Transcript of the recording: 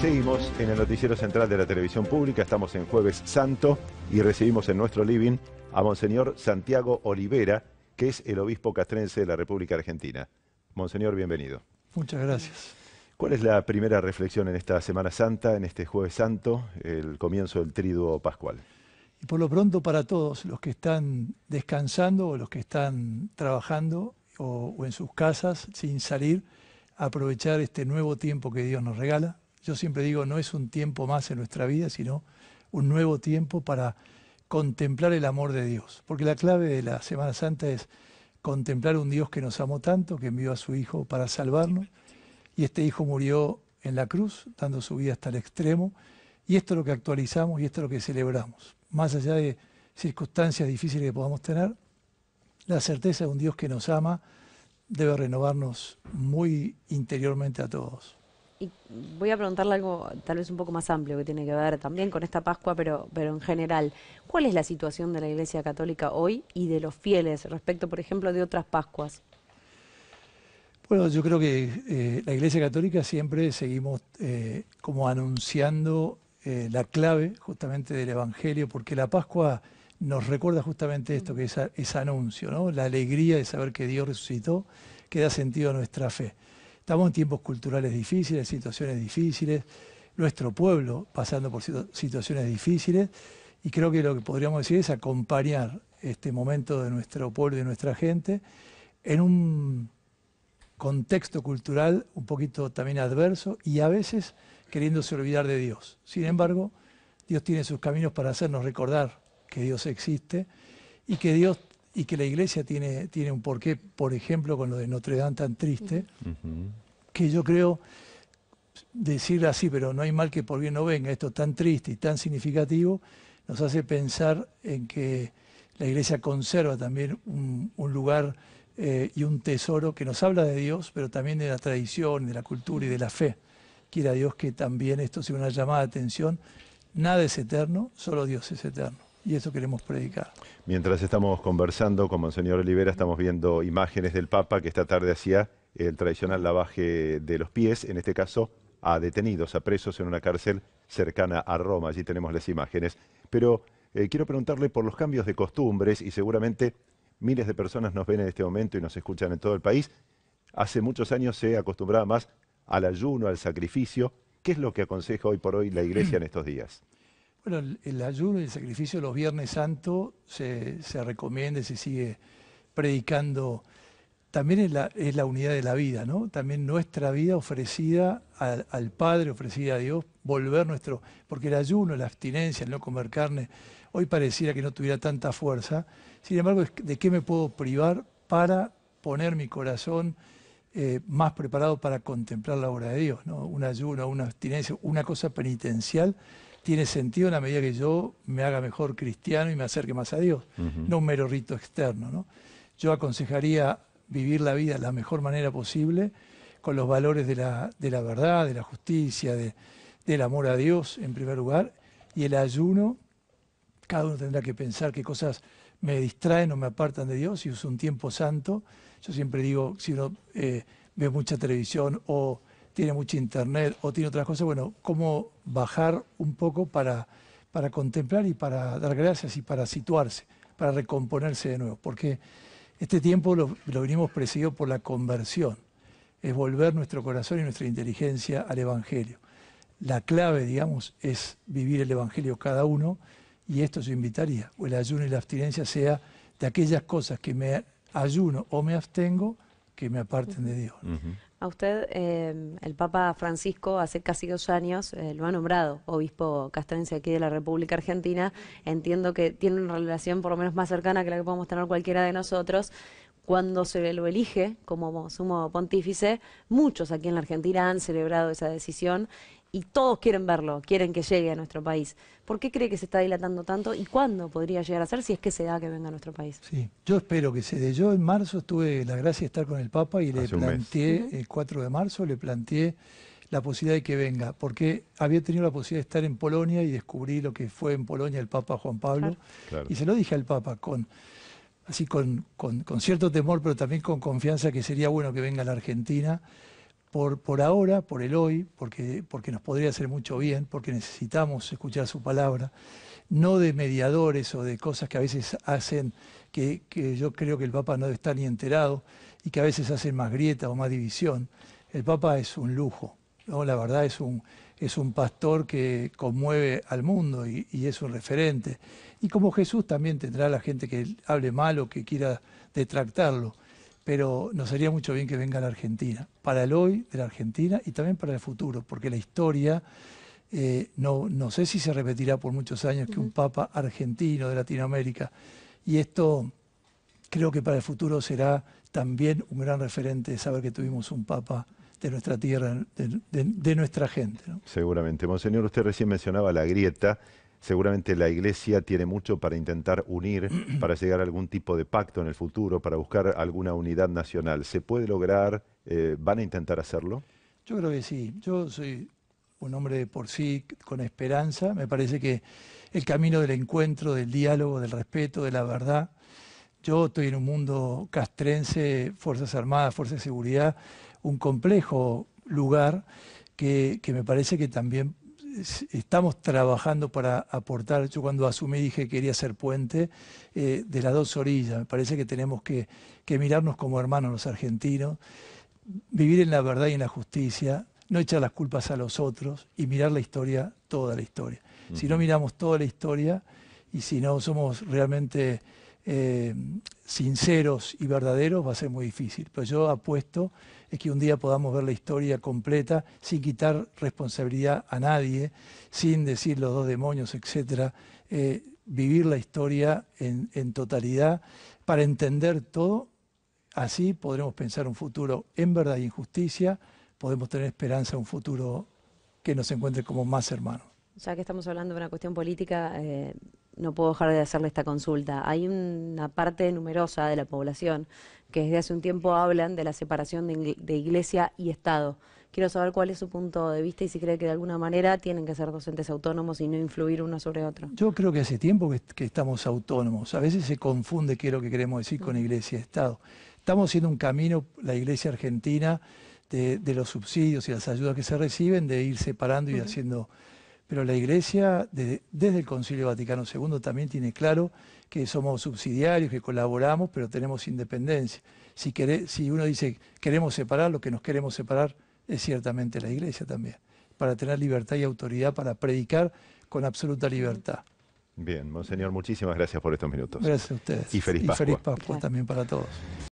Seguimos en el noticiero central de la televisión pública, estamos en jueves santo y recibimos en nuestro living a Monseñor Santiago Olivera, que es el obispo castrense de la República Argentina. Monseñor, bienvenido. Muchas gracias. ¿Cuál es la primera reflexión en esta Semana Santa, en este jueves santo, el comienzo del triduo pascual? Y por lo pronto para todos, los que están descansando o los que están trabajando o en sus casas sin salir, aprovechar este nuevo tiempo que Dios nos regala yo siempre digo, no es un tiempo más en nuestra vida, sino un nuevo tiempo para contemplar el amor de Dios. Porque la clave de la Semana Santa es contemplar un Dios que nos amó tanto, que envió a su Hijo para salvarnos. Y este Hijo murió en la cruz, dando su vida hasta el extremo. Y esto es lo que actualizamos y esto es lo que celebramos. Más allá de circunstancias difíciles que podamos tener, la certeza de un Dios que nos ama debe renovarnos muy interiormente a todos. Y voy a preguntarle algo tal vez un poco más amplio que tiene que ver también con esta Pascua, pero, en general, ¿cuál es la situación de la Iglesia Católica hoy y de los fieles respecto, por ejemplo, de otras Pascuas? Bueno, yo creo que eh, la Iglesia Católica siempre seguimos eh, como anunciando eh, la clave justamente del Evangelio, porque la Pascua nos recuerda justamente esto, que es, es anuncio, ¿no? la alegría de saber que Dios resucitó, que da sentido a nuestra fe. Estamos en tiempos culturales difíciles, situaciones difíciles, nuestro pueblo pasando por situaciones difíciles y creo que lo que podríamos decir es acompañar este momento de nuestro pueblo y de nuestra gente en un contexto cultural un poquito también adverso y a veces queriéndose olvidar de Dios. Sin embargo, Dios tiene sus caminos para hacernos recordar que Dios existe y que Dios y que la iglesia tiene, tiene un porqué, por ejemplo, con lo de Notre Dame tan triste, que yo creo decir así, pero no hay mal que por bien no venga, esto tan triste y tan significativo, nos hace pensar en que la iglesia conserva también un, lugar eh, y un tesoro que nos habla de Dios, pero también de la tradición, de la cultura y de la fe. Quiera Dios que también esto sea una llamada de atención. Nada es eterno, solo Dios es eterno y eso queremos predicar. Mientras estamos conversando con señor Olivera, estamos viendo imágenes del Papa que esta tarde hacía el tradicional lavaje de los pies, en este caso a detenidos, a presos en una cárcel cercana a Roma. Allí tenemos las imágenes. Pero eh, quiero preguntarle por los cambios de costumbres y seguramente miles de personas nos ven en este momento y nos escuchan en todo el país. Hace muchos años se acostumbraba más al ayuno, al sacrificio. ¿Qué es lo que aconseja hoy por hoy la Iglesia en estos días? Bueno, el, ayuno y el sacrificio los Viernes Santos se, recomienda y se sigue predicando. También es la, unidad de la vida, ¿no? También nuestra vida ofrecida al, Padre, ofrecida a Dios, volver nuestro. Porque el ayuno, la abstinencia, el no comer carne, hoy pareciera que no tuviera tanta fuerza. Sin embargo, ¿de qué me puedo privar para poner mi corazón eh, más preparado para contemplar la obra de Dios? ¿no? Un ayuno, una abstinencia, una cosa penitencial tiene sentido en la medida que yo me haga mejor cristiano y me acerque más a Dios, no un mero rito externo. Yo aconsejaría vivir la vida de la mejor manera posible, con los valores de la, verdad, de la justicia, del amor a Dios en primer lugar, y el ayuno, cada uno tendrá que pensar qué cosas me distraen o me apartan de Dios y es un tiempo santo. Yo siempre digo, si uno eh, ve mucha televisión o tiene mucho internet o tiene otras cosas, bueno, cómo bajar un poco para, para contemplar y para dar gracias y para situarse, para recomponerse de nuevo, porque este tiempo lo, venimos presidido por la conversión, es volver nuestro corazón y nuestra inteligencia al Evangelio. La clave, digamos, es vivir el Evangelio cada uno y esto yo invitaría, o el ayuno y la abstinencia sea de aquellas cosas que me ayuno o me abstengo que me aparten de Dios. A usted, em, el Papa Francisco, hace casi dos años eh, lo ha nombrado obispo castrense aquí de la República Argentina. Entiendo que tiene una relación por lo menos más cercana que la que podemos tener cualquiera de nosotros. Cuando se lo elige como sumo pontífice, muchos aquí en la Argentina han celebrado esa decisión y todos quieren verlo, quieren que llegue a nuestro país. ¿Por qué cree que se está dilatando tanto y cuándo podría llegar a ser si es que se da que venga a nuestro país? Sí, yo espero que se dé. Yo en marzo tuve la gracia de estar con el Papa y le planteé, el 4 de marzo, le planteé la posibilidad de que venga, porque había tenido la posibilidad de estar en Polonia y descubrí lo que fue en Polonia el Papa Juan Pablo. Y se lo dije al Papa con así con, con cierto temor, pero también con confianza que sería bueno que venga a la Argentina por, ahora, por el hoy, porque, porque nos podría hacer mucho bien, porque necesitamos escuchar su palabra, no de mediadores o de cosas que a veces hacen que, yo creo que el Papa no está ni enterado y que a veces hacen más grieta o más división. El Papa es un lujo, ¿no? la verdad es un, es un pastor que conmueve al mundo y, y, es un referente. Y como Jesús también tendrá la gente que hable mal o que quiera detractarlo pero nos sería mucho bien que venga a la Argentina, para el hoy de la Argentina y también para el futuro, porque la historia, eh, no, no sé si se repetirá por muchos años que un Papa argentino de Latinoamérica, y esto creo que para el futuro será también un gran referente saber que tuvimos un Papa de nuestra tierra, de, nuestra gente. Seguramente. Monseñor, usted recién mencionaba la grieta seguramente la Iglesia tiene mucho para intentar unir, para llegar a algún tipo de pacto en el futuro, para buscar alguna unidad nacional. ¿Se puede lograr? Eh, ¿Van a intentar hacerlo? Yo creo que sí. Yo soy un hombre por sí con esperanza. Me parece que el camino del encuentro, del diálogo, del respeto, de la verdad. Yo estoy en un mundo castrense, Fuerzas Armadas, Fuerzas de Seguridad, un complejo lugar que me parece que también estamos trabajando para aportar. Yo cuando asumí dije que quería ser puente eh, de las dos orillas. Me parece que tenemos que, mirarnos como hermanos los argentinos, vivir en la verdad y en la justicia, no echar las culpas a los otros y mirar la historia, toda la historia. Si no miramos toda la historia y si no somos realmente eh, sinceros y verdaderos va a ser muy difícil. Pero yo apuesto es que un día podamos ver la historia completa sin quitar responsabilidad a nadie, sin decir los dos demonios, etc. Eh, vivir la historia en, totalidad para entender todo. Así podremos pensar un futuro en verdad y en justicia, podemos tener esperanza un futuro que nos encuentre como más hermanos. O que estamos hablando de una cuestión política eh, no puedo dejar de hacerle esta consulta. Hay una parte numerosa de la población que desde hace un tiempo hablan de la separación de, iglesia y Estado. Quiero saber cuál es su punto de vista y si cree que de alguna manera tienen que ser docentes autónomos y no influir uno sobre otro. Yo creo que hace tiempo que, estamos autónomos. A veces se confunde qué es lo que queremos decir con iglesia y Estado. Estamos haciendo un camino, la iglesia argentina, de, los subsidios y las ayudas que se reciben, de ir separando y haciendo pero la Iglesia desde, el Concilio Vaticano II también tiene claro que somos subsidiarios, que colaboramos, pero tenemos independencia. Si, uno dice queremos separar, lo que nos queremos separar es ciertamente la Iglesia también, para tener libertad y autoridad para predicar con absoluta libertad. Bien, Monseñor, muchísimas gracias por estos minutos. Gracias a ustedes. Y feliz Pascua. Y feliz Pascua también para todos.